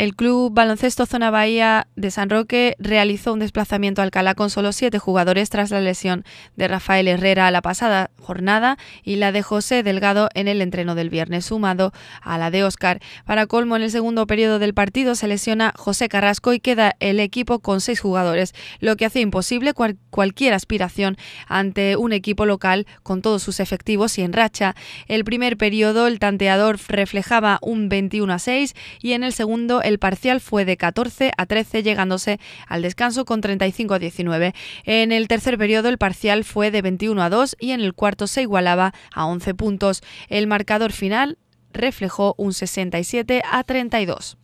el Club Baloncesto Zona Bahía de San Roque realizó un desplazamiento a Alcalá con solo siete jugadores tras la lesión de Rafael Herrera la pasada jornada y la de José Delgado en el entreno del viernes, sumado a la de Óscar. Para colmo, en el segundo periodo del partido se lesiona José Carrasco y queda el equipo con seis jugadores, lo que hace imposible cualquier aspiración ante un equipo local con todos sus efectivos y en racha. El primer periodo el tanteador reflejaba un 21 a 6 y en el segundo el parcial fue de 14 a 13, llegándose al descanso con 35 a 19. En el tercer periodo el parcial fue de 21 a 2 y en el cuarto se igualaba a 11 puntos. El marcador final reflejó un 67 a 32.